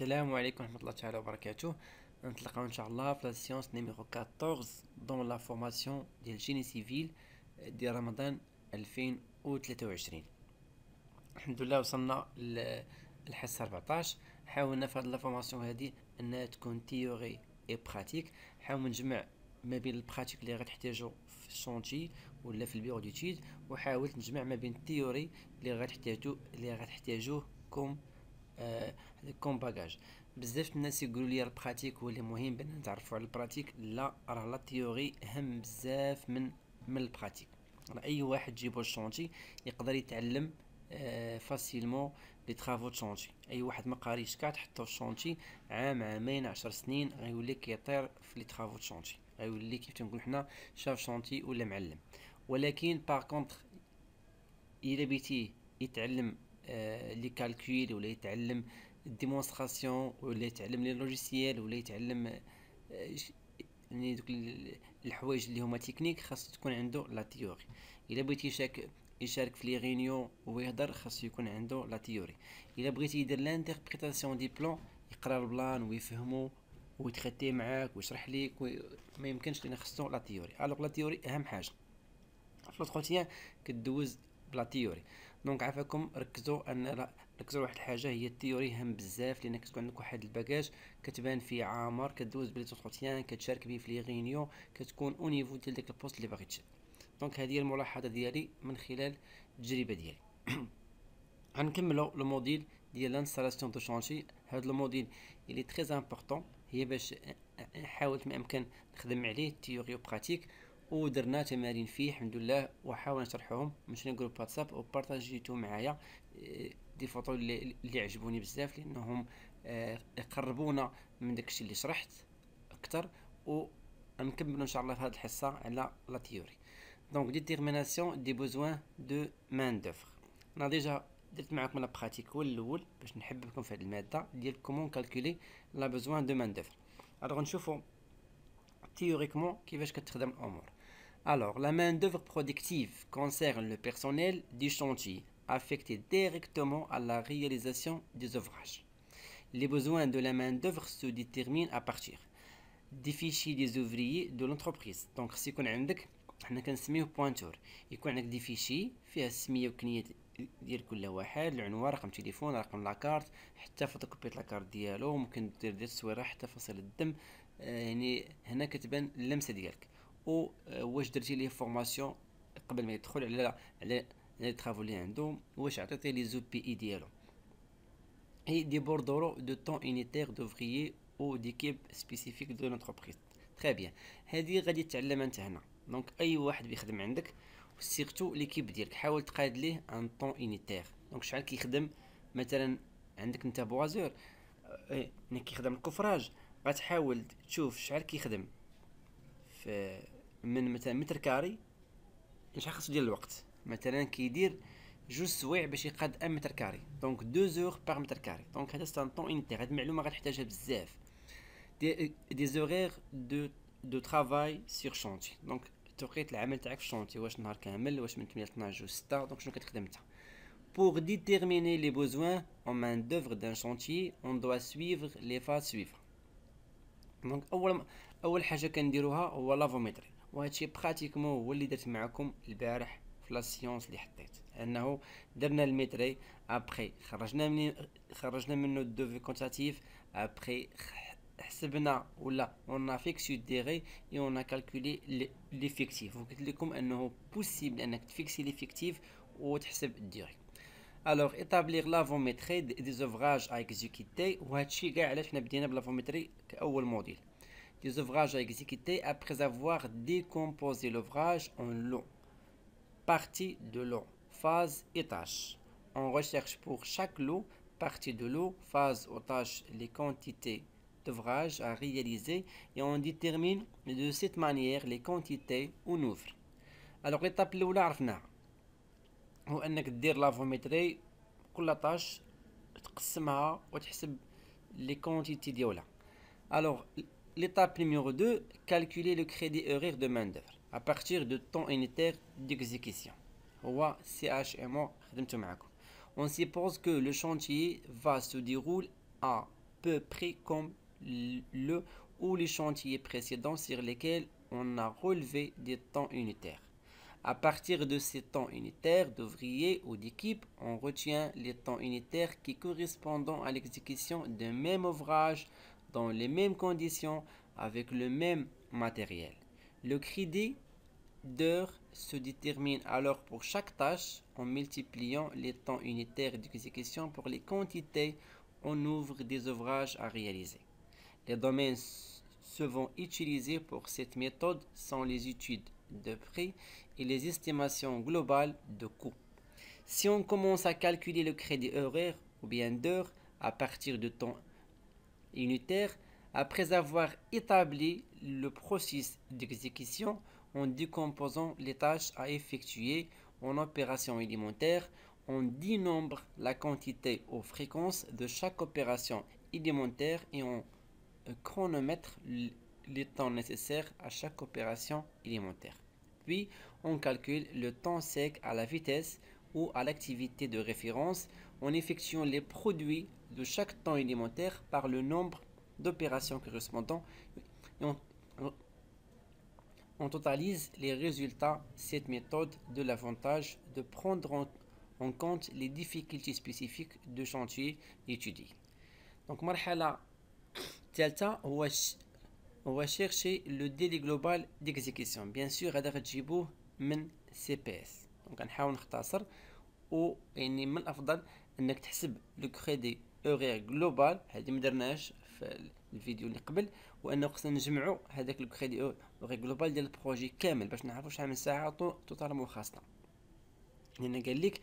السلام عليكم ورحمة الله تعالى وبركاته نتلقاو ان شاء الله في السيونس نيميرو 14 دون لا فورماسيون ديال جيني سيفيل ديال رمضان 2023 الحمد لله وصلنا للحصة 14 حاولنا في هاد لا فورماسيون هادي انها تكون تيوري اي براتيك حاول نجمع ما بين البراتيك اللي غتحتاجو في الشونتي ولا في البيرو ديتيد وحاولت نجمع ما بين التيوري اللي غتحتاجو اللي غتحتاجوه كوم آه، كوم باجاج بزاف الناس يقولوا لي البراتيك هو اللي مهم بان نتعرفوا على البراتيك لا راه لا تيوري اهم بزاف من من البراتيك اي واحد جيبو الشونتي يقدر يتعلم آه، فاسيلمون لي طرافو شونتي اي واحد ما قاريش كاع تحطو في عام عامين عشر سنين غيولي كيطير في لي طرافو شونتي غيولي كيف تنقول حنا شاف شونتي ولا معلم ولكن باغ كونطخ الا بيتي يتعلم آه، لي كالكول ولا يتعلم الديمونستراسيون ولا يتعلم لي لوجيسيال ولا يتعلم آه، يعني دوك الحوايج اللي هما تكنيك خاص تكون عنده لا تيوري الا بغيتي يشارك يشارك في لي ريونيون ويهضر خاصو يكون عنده لا تيوري الا بغيتي يدير لانتربريتاسيون دي بلون يقرا البلان ويفهمو ويتخاتي معاك ويشرح ليك وي... ما يمكنش لان خصو لا تيوري الوغ لا تيوري اهم حاجه في لوتروتيان كدوز بلا تيوري دونك عافاكم ركزوا ان ركزوا واحد الحاجه هي التيوري هام بزاف لان كتكون عندك واحد الباكاج كتبان فيه عامر كدوز بلي زونتروتيان كتشارك به في لي غينيو كتكون او نيفو ديال داك البوست اللي باغي تشد دونك هذه هي الملاحظه ديالي من خلال التجربه ديالي غنكملوا لو موديل ديال لانستالاسيون دو شونشي هاد لو موديل اللي تري امبورطون هي باش حاولت ما امكن نخدم عليه تيوري وبراتيك ودرنا تمارين فيه الحمد لله وحاول نشرحهم مش نقول واتساب وبارطاجيتو معايا آه، دي فوطو اللي, اللي عجبوني بزاف لانهم آه، يقربونا من داكشي اللي شرحت اكثر و ونكملوا ان شاء الله في هذه الحصه على لا تيوري دونك ديتيرميناسيون دي بوزوان دو مان دوفر انا ديجا درت معكم لا براتيك هو الاول باش نحببكم في هذه الماده ديال كومون كالكولي لا بوزوان دو مان دوفر الوغ نشوفوا تيوريكمون كيفاش كتخدم الامور Alors, la main-d'œuvre productive concerne le personnel du chantier affecté directement à la réalisation des ouvrages. Les besoins de la main-d'œuvre se déterminent à partir des fichiers des ouvriers de l'entreprise. Donc, si on a حنا كنسميه بوانتور يكون عندك دي فيشي فيها السميه وكنيه ديال كل واحد العنوان رقم تليفون رقم لاكارت حتى فوتوكوبيت لاكارت ديالو ممكن دير ديال التصويره حتى فصل الدم يعني هنا كتبان اللمسه ديالك و آه، واش درتي ليه فورماسيون قبل ما يدخل على على لي طرافو لي عندهم واش عطيتيه لي زو بي اي e ديالو دي بوردورو دو طون temps دو فريي او ديكيب سبيسيفيك دو l'entreprise تري بيان هادي غادي تعلم انت هنا دونك اي واحد بيخدم عندك سيرتو ليكيب ديالك حاول تقاد ليه ان طون اونيتير دونك شحال كيخدم مثلا عندك انت بوازور آه، إيه، ملي كيخدم الكفراج غتحاول تشوف شحال كيخدم في من مثلا متر كاري شحال ديال الوقت مثلا كيدير جوج سوايع باش يقاد ان متر كاري دونك دو زور باغ متر كاري دونك هذا سان طون انتيغ هاد المعلومه غتحتاجها بزاف دي دي زوغير دو دو ترافاي سيغ شونتي دونك توقيت العمل تاعك في الشونتي واش نهار كامل واش من 8 ل 12 و 6 دونك شنو كتخدم انت بوغ ديتيرميني لي بوزوان او مان دوفر دان شونتي اون دوا سويفغ لي فاز suivantes. دونك أول أول حاجة كنديروها هو لافوميتري وهادشي براتيكمون هو اللي درت معكم البارح في لا سيونس اللي حطيت انه درنا الميتري ابري خرجنا من خرجنا منه في كونتاتيف ابري حسبنا ولا اون افيكسي فيكسي ديغي اي اون ا كالكولي ليفيكتيف وقلت لكم انه بوسيبل انك تفيكسي ليفيكتيف وتحسب الديغي الوغ ايتابليغ لافوميتري دي زوفراج ا اكزيكيتي وهادشي كاع علاش حنا بدينا بلافوميتري كاول موديل des ouvrages à exécuter après avoir décomposé l'ouvrage en lots partie de lots phase et tâche. On recherche pour chaque lot, partie de lot, phase ou tâche les quantités d'ouvrages à réaliser et on détermine de cette manière les quantités ou ouvre. Alors l'étape الأولى عرفناها هو انك دير la tâche طاش تقسمها les quantités de ديالها alors L'étape numéro 2, calculer le crédit horaire de main-d'œuvre à partir de temps unitaire d'exécution. On suppose que le chantier va se dérouler à peu près comme le ou les chantiers précédents sur lesquels on a relevé des temps unitaires. À partir de ces temps unitaires d'ouvriers ou d'équipes, on retient les temps unitaires qui correspondent à l'exécution d'un même ouvrage dans les mêmes conditions, avec le même matériel. Le crédit d'heure se détermine alors pour chaque tâche en multipliant les temps unitaires d'exécution pour les quantités en ouvre des ouvrages à réaliser. Les domaines souvent utilisés pour cette méthode sont les études de prix et les estimations globales de coûts. Si on commence à calculer le crédit horaire ou bien d'heure à partir de temps unitaire, après avoir établi le processus d'exécution en décomposant les tâches à effectuer en opérations élémentaires, on dénombre la quantité ou fréquence de chaque opération élémentaire et on euh, chronomètre le temps nécessaire à chaque opération élémentaire. Puis, on calcule le temps sec à la vitesse ou à l'activité de référence en effectuant les produits de chaque temps élémentaire par le nombre d'opérations correspondant. Et on, totalise les résultats cette méthode de l'avantage de prendre en, compte les difficultés spécifiques de chantier étudié. Donc, marhala delta, on va chercher le délai global d'exécution. Bien sûr, on من CPS. Donc, on دونك غنحاول نختصر و يعني من que انك تحسب le اوغيغ جلوبال هذه ما درناهاش في الفيديو اللي قبل وانه خصنا نجمعوا هذاك الكريدي اوغيغ جلوبال ديال البروجي كامل باش نعرفوا شحال من ساعه توتال خاصنا لان قال لك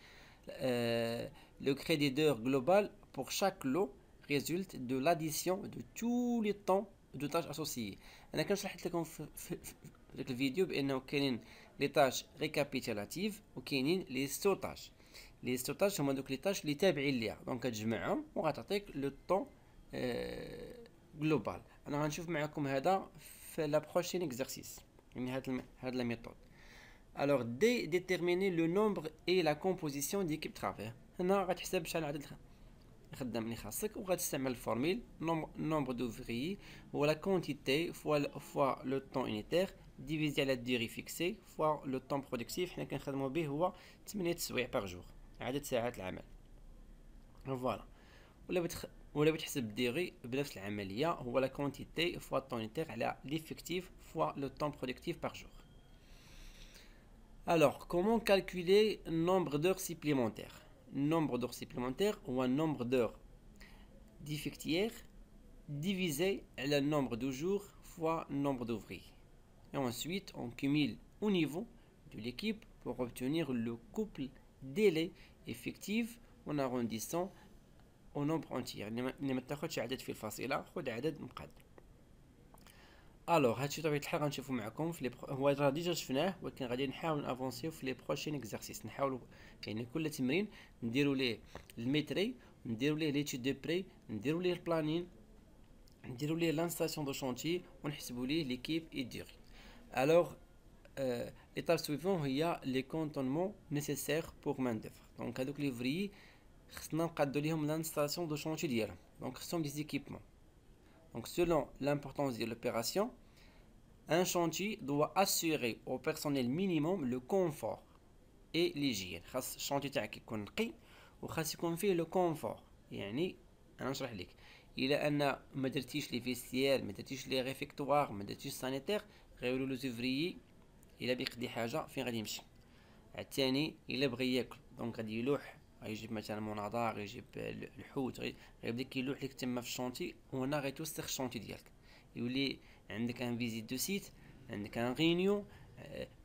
لو كريدي دور جلوبال بور شاك لو ريزولت دو لاديسيون دو تو لي طون دو تاج اسوسيي انا كان شرحت لكم في, في, في ديك الفيديو بانه كاينين لي تاج ريكابيتولاتيف وكاينين لي تاج لي ستوطاج هما دوك لي تاش لي تابعين ليها دونك كتجمعهم وغتعطيك لو طون جلوبال انا غنشوف معكم هذا في لا بروشين اكزرسيس يعني هاد هاد لا ميثود الوغ دي ديتيرميني لو نومبر اي لا كومبوزيسيون ديكيب ترافير هنا غتحسب شحال عدد الخدام اللي خاصك وغتستعمل الفورميل نومبر دوفري هو لا كونتيتي فوا فوا لو طون اونيتير ديفيزي على الديري فيكسي فوا لو طون برودكتيف حنا كنخدمو به هو 8 سوايع باغ جور عدد ساعات العمل فوالا ولا quantité fois بتحسب ديغي بنفس العمليه هو لا كونتيتي فوا طون Alors, comment calculer le nombre d'heures supplémentaires Nombre d'heures supplémentaires ou un nombre d'heures d'effectuaires divisé le nombre de jours fois le nombre d'ouvriers. Et ensuite, on cumule au niveau de l'équipe pour obtenir le couple ديلي effective en arrondissant au nombre entier يعني ما تاخدش عدد في الفاصله خد عدد مقدر الوغ هادشي بطبيعه الحال غنشوفو معكم في لي هو راه ديجا شفناه ولكن غادي نحاول نافونسيو في لي بروشين اكزارسيس نحاولو يعني كل تمرين نديرو ليه الميتري نديرو ليه ليتي دو بري نديرو ليه البلانين نديرو ليه لانستاسيون دو شونتي ونحسبو ليه ليكيب اي ديغي الوغ آه L'étape suivante, il y a les contenements nécessaires pour main-d'œuvre. Donc, les ouvriers nous avons l'installation de chantier. Donc, ce sont des équipements. Donc, selon l'importance de l'opération, un chantier doit assurer au personnel minimum le confort et l'hygiène. Le chantier qui est ou qui confie le confort. Il y il y a un modèle les vestiaires, les réfectoires, les sanitaires, les ouvriers. الا بيقضي حاجه فين غادي يمشي الثاني الا بغى ياكل دونك غادي يلوح غيجيب مثلا مناضار غيجيب الحوت غيبدا كيلوح لك تما في الشونتي وهنا غيتوسخ الشونتي ديالك يولي عندك ان فيزيت دو سيت عندك ان آه، غينيو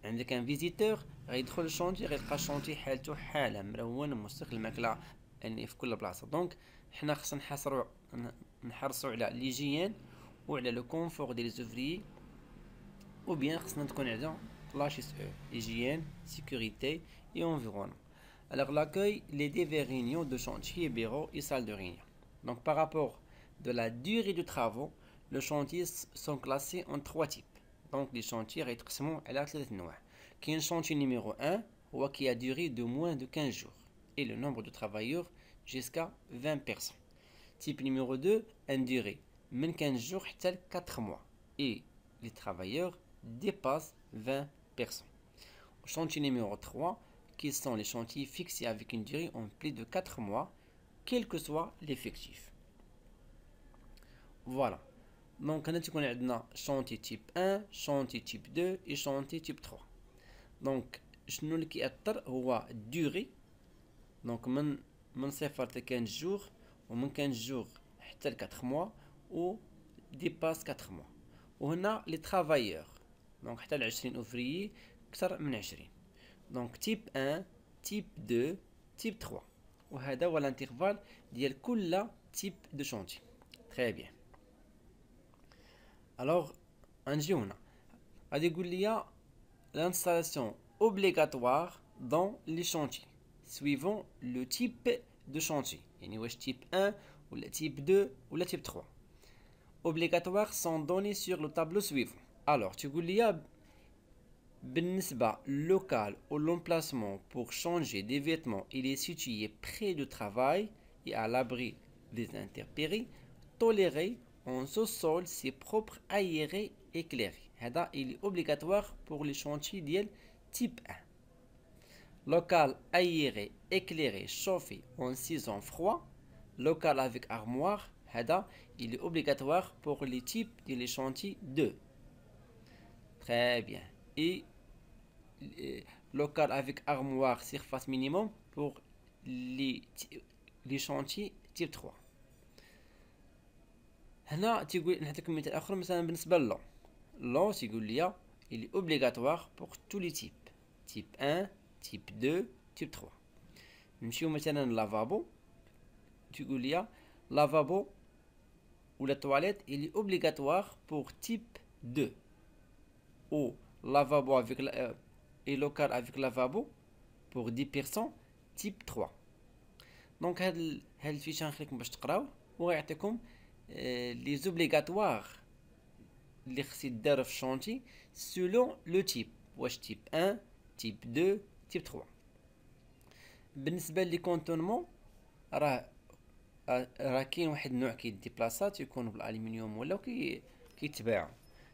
عندك ان فيزيتور غيدخل الشونتي غيلقى الشونتي حالته حاله ملون مستقل الماكله يعني في كل بلاصه دونك حنا خصنا نحصروا نحرصوا على ليجيان وعلى لو كونفور ديال لي زوفري وبيان خصنا تكون عندنا l'HSE, euh, hygiène, sécurité et environnement. Alors l'accueil, les divers réunions de chantier, bureaux et salles de réunion. Donc par rapport de la durée du travaux, les chantiers sont classés en trois types. Donc les chantiers et à noir qui est un chantier numéro 1 ou qui a duré de moins de 15 jours et le nombre de travailleurs jusqu'à 20 personnes. Type numéro 2, une durée de 15 jours à 4 mois et les travailleurs dépassent 20 personnes. chantier numéro 3, qui sont les chantiers fixés avec une durée en plus de 4 mois, quel que soit l'effectif. Voilà. Donc, on a chantier type 1, chantier type 2 et chantier type 3. Donc, je اللي كيأثر هو durée donc من من صفر حتى كان 15 jours, ou 15 jours ل 4 mois, ou dépasse 4 mois. On a les travailleurs. Donc, type 1, type 2, type 3. On a l'intervalle de la type de chantier. Très bien. Alors, va général, il y a l'installation obligatoire dans les chantiers, suivant le type de chantier. Il y a type 1, type 2 ou type 3. obligatoires sont donnés sur le tableau suivant. Alors, tu Benisba, local ou l'emplacement pour changer des vêtements, il est situé près du travail et à l'abri des intempéries, toléré en sous-sol, ses propre, aéré, éclairé. Il est obligatoire pour les chantiers d'IEL type 1. Local aéré, éclairé, chauffé en saison froide. Local avec armoire, il est obligatoire pour les types de les chantiers 2. Très bien. Et euh, local avec armoire surface minimum pour les, chantiers type 3. Là, tu il est obligatoire pour tous les types. Type 1, type 2, type 3. Monsieur, vous un lavabo. le lavabo ou la toilette, il est obligatoire pour type 2 ou lavabo avec et local avec lavabo pour 10 personnes type 3 donc elle fiche un clic mais je crois ou les obligatoires les d'œuvre chantier selon le type type 1 type 2 type 3 بالنسبه للكونتونمون راه راه كاين واحد النوع كيدي بلاصه تيكون بالالومنيوم ولا كيتباع كي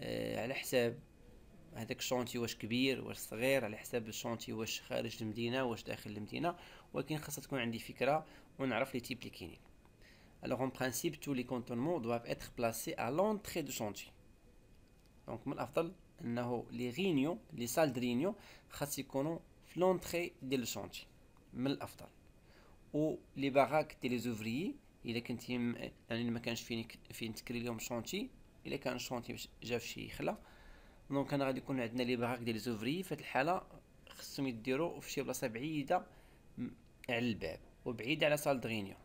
آه، على حساب هذاك الشونتي واش كبير واش صغير على حساب الشونتي واش خارج المدينه واش داخل المدينه ولكن خاصها تكون عندي فكره ونعرف لي تيب لي كاينين Alors en principe, tous les كونتونمون doivent être placés à l'entrée du chantier. Donc, من الأفضل أنه لي réunions, لي سال de réunion, خاص يكونوا في لونتري ديال الشونتي من الأفضل. و لي باراك ديال لي زوفري إذا كنت يعني ما كانش فين فين تكري لهم شونتي الا كان الشونتي جا فشي خلا دونك انا غادي يكون عندنا لي باراك ديال زوفري في هاد الحاله خصهم يديرو فشي بلاصه بعيده على الباب وبعيده على سال دغينيا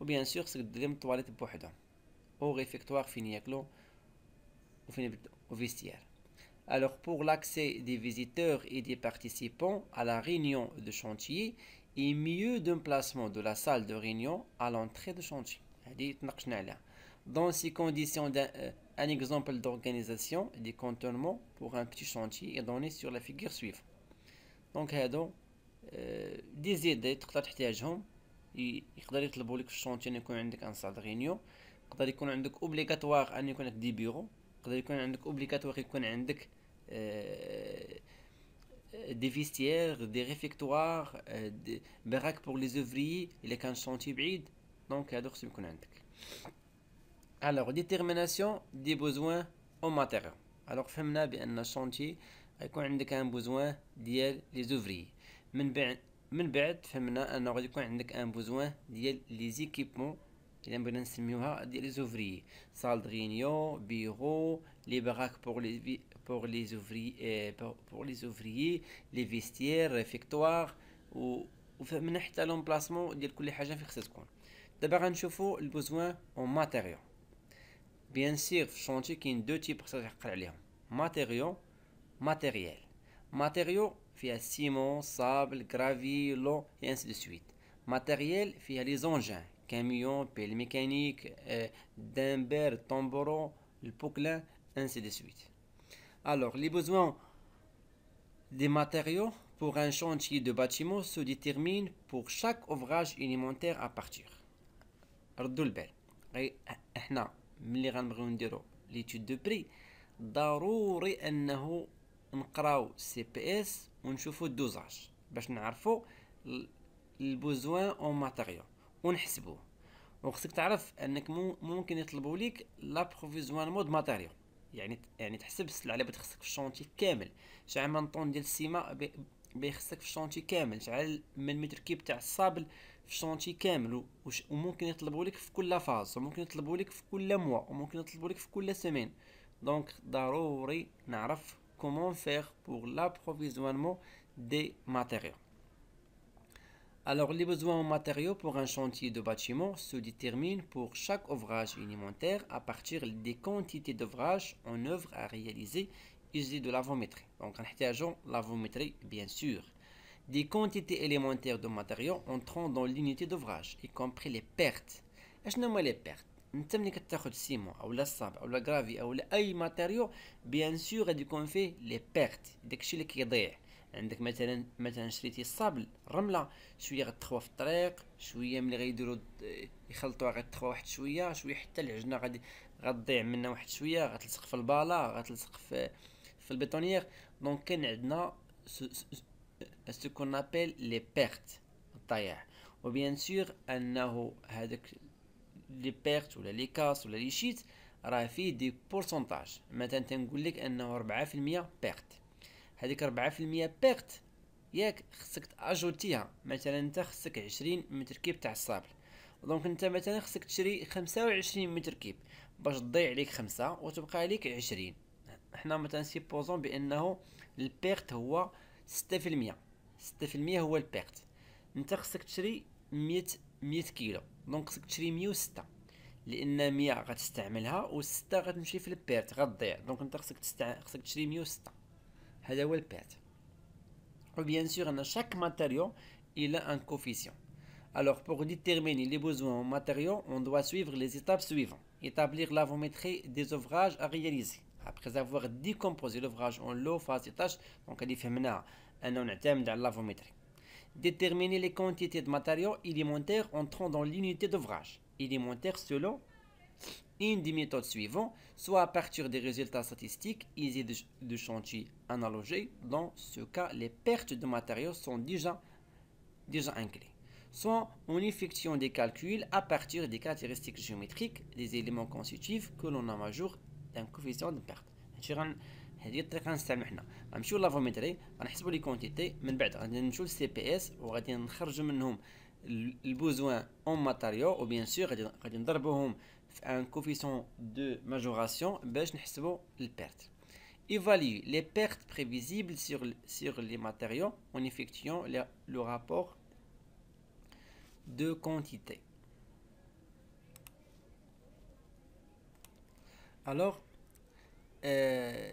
وبيان سور خصك دير لهم الطواليت بوحدهم او ريفيكتوار فين ياكلو وفين وفيستير Alors pour l'accès des visiteurs et des participants à la réunion de chantier est mieux d'un placement de la salle de réunion à l'entrée de chantier. Dans ces conditions un exemple d'organisation et de contournement pour un petit chantier est donné sur la figure suivante. Donc, euh, il y a donc des idées que tu as besoin. Il faut le chantier de réunion. Il des bureaux. Il euh, des vestiaires, des réfectoires, euh, des baraques pour les ouvriers. Il y a chantier Donc, il y a alors détermination des besoins en matériaux. Alors Femnab est un chantier avec donc un besoin d'y les ouvriers. Mais bient- Mais bient Femnab un besoin d'y les équipements. Il a besoin de les ouvriers. Salles de réunion, bureaux, les baraques pour les pour les ouvriers euh, les ouvriers, les vestiaires, réfectoires ou ou Femnab a tel emplacement d'y le collège n'affecte pas. D'abord nous avons les besoins en matériaux. Bien sûr, chantier qui a deux types de matériaux. Matériaux, matériel. Matériaux, via ciment, sable, gravier, l'eau, et ainsi de suite. Matériel, via les engins, camions, pelles mécaniques, euh, tambourons, le et ainsi de suite. Alors, les besoins des matériaux pour un chantier de bâtiment se déterminent pour chaque ouvrage alimentaire à partir. ملي غنبغيو نديرو ليتود دو بري ضروري انه نقراو سي بي اس ونشوفو الدوزاج باش نعرفو البوزوان اون ماتيريو ونحسبوه وخصك تعرف انك ممكن يطلبوا ليك لابروفيزوانمون مود ماتيريو يعني يعني تحسب السلعه اللي بتخصك في الشونتي كامل شحال من طون ديال السيما بيخصك في الشونتي كامل شحال من متر كيب تاع الصابل شونتي كامل وممكن يطلبوا لك في كل فاز وممكن يطلبوا لك في كل موا وممكن يطلبوا لك في كل سيمين دونك ضروري نعرف comment faire pour l'approvisionnement des matériaux. Alors, les besoins en matériaux pour un chantier de bâtiment se déterminent pour chaque ouvrage alimentaire à partir des quantités d'ouvrages en œuvre à réaliser usées de lavométrie. Donc, en la lavométrie, bien sûr. des quantités élémentaires de matériaux entrant dans l'unité d'ouvrage, y compris les pertes. اشنو هما لي بيرت انت ملي كتاخد السيمون او الصاب غرافي كرافي لا اي ماتيريو بيان سور غادي يكون فيه لي بيرت داكشي اللي كيضيع عندك مثلا مثلا شريتي الصابل الرمله شويه غتخوى في الطريق شويه ملي غيديروا يخلطوها غتخوى واحد شويه شويه حتى العجنه غادي غتضيع منها واحد شويه غتلصق في البالا غتلصق في في البيطونيير دونك كان عندنا ce qu'on appelle les pertes الضياع وبيان سور انه هذاك لي بيرت ولا لي كاس ولا لي شيت راه فيه دي بورسونتاج مثلا تنقول لك انه 4% بيرت هذيك 4% بيرت ياك خصك تاجوتيها مثلا انت خصك 20 متر كيب تاع الصابل دونك انت مثلا خصك تشري 25 متر كيب باش تضيع عليك خمسة وتبقى عليك 20 حنا مثلا سيبوزون بانه البيرت هو 6% ستة في المية هو البيرت انت خصك تشري مية مية كيلو دونك خصك تشري مية وستة لان مية غتستعملها و وستة غتمشي في البيرت غتضيع دونك انت خصك تستع... خصك تشري مية وستة هذا هو البيرت و بيان سور ان شاك ماتيريو الى ان كوفيسيون Alors, pour déterminer les besoins en matériaux, on doit suivre les étapes suivantes. Établir l'avométrie des ouvrages à réaliser. Après avoir décomposé l'ouvrage en lots, phases et tâches, donc, on thème dans على déterminer les quantités de matériaux élémentaires entrant dans l'unité d'ouvrage élémentaire selon une des méthodes suivantes, soit à partir des résultats statistiques issus de, chantiers chantier analogiques, dans ce cas les pertes de matériaux sont déjà, déjà incluses, soit en effectuant des calculs à partir des caractéristiques géométriques des éléments constitutifs que l'on a majeur d'un coefficient de perte. C'est ce qu'on va utiliser, on va aller dans l'aventure, on les quantités, on va aller dans le CPS, on va sortir besoin en matériaux, ou bien sûr, on va les un coefficient de majoration pour calculer les pertes. Évaluez les pertes prévisibles sur les matériaux en effectuant le rapport de quantité. Alors, euh,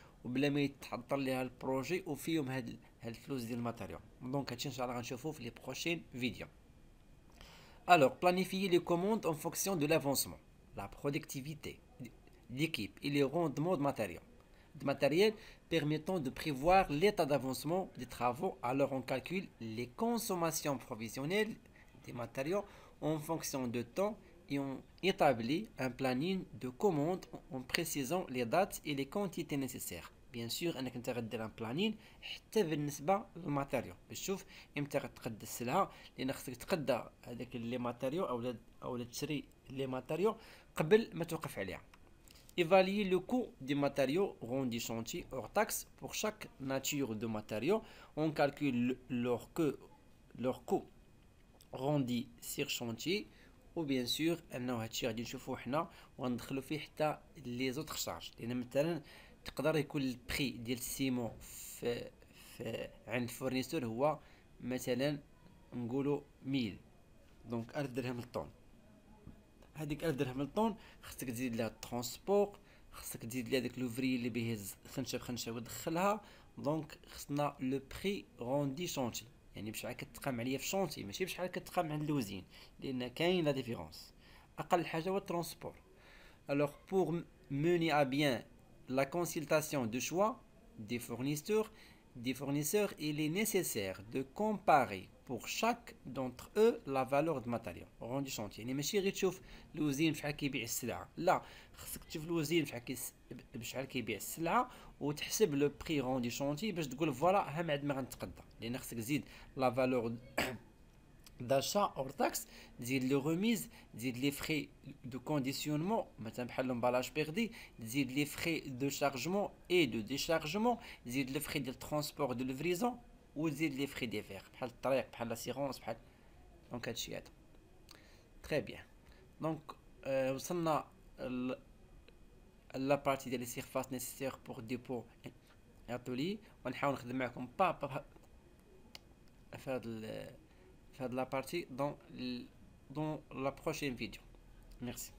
وبلا ما يتحضر ليها projet وفيهم هاد ديال الماتيريال دونك هادشي ان شاء الله في alors planifier les commandes en fonction de l'avancement la productivité l'équipe et les rendement de matériel de matériel permettant de prévoir l'état d'avancement des travaux alors on calcule les consommations provisionnelles des matériaux en fonction de temps et ont établi un planning de commande en précisant les dates et les quantités nécessaires. Bien sûr, Bien sûr, انك انت غدير ان بلانين حتى بالنسبه للماتيريو باش تشوف امتى غتقدى السلعه لان خصك تقدى هذاك لي ماتيريو او او تشري لي ماتيريو قبل ما توقف عليها évaluer le coût des matériaux rendus chantier hors taxes pour chaque nature de matériaux on calcule leur, que, leur coût rendu sur chantier وبيان سور انه هادشي غادي نشوفوه حنا وغندخلو فيه حتى لي زوتر شارج لان مثلا تقدر يكون البري ديال السيمون في, في عند الفورنيسور هو مثلا نقولو ميل دونك الف درهم للطون هذيك الف درهم للطون خصك تزيد لها الترونسبور خصك تزيد لها داك لوفري اللي بيهز خنشه بخنشه ودخلها دونك خصنا لو بري غوندي شونتي يعني بشحال كتقام عليا في شونتي ماشي بشحال كتقام عند لوزين لان كاين لا ديفيرونس اقل حاجه هو الترونسبور الوغ بور mener à bien la consultation de choix des fournisseurs des fournisseurs, il est nécessaire de comparer pour chaque d'entre eux la valeur du matériel Rendu chantier. Ni machi ri tchouf l'usine fait qui bi sla. Là, khassek tchouf l'usine fait qui bchal qui bi et ou tchseb le prix rendu chantier, bach tgoul voilà, ha ma'ad ma ghentqada. Li khassek zid la valeur d'achat hors taxe, dit les remises, dit les frais de conditionnement, l'emballage perdu, dit les frais de chargement et de déchargement, dit frais de transport de livraison ou dit les frais des verres, l'assurance, donc Très bien. Donc, nous euh, avons la partie des surfaces nécessaires pour dépôt et atelier. On va faire pas, faire le de la partie dans, dans la prochaine vidéo. Merci.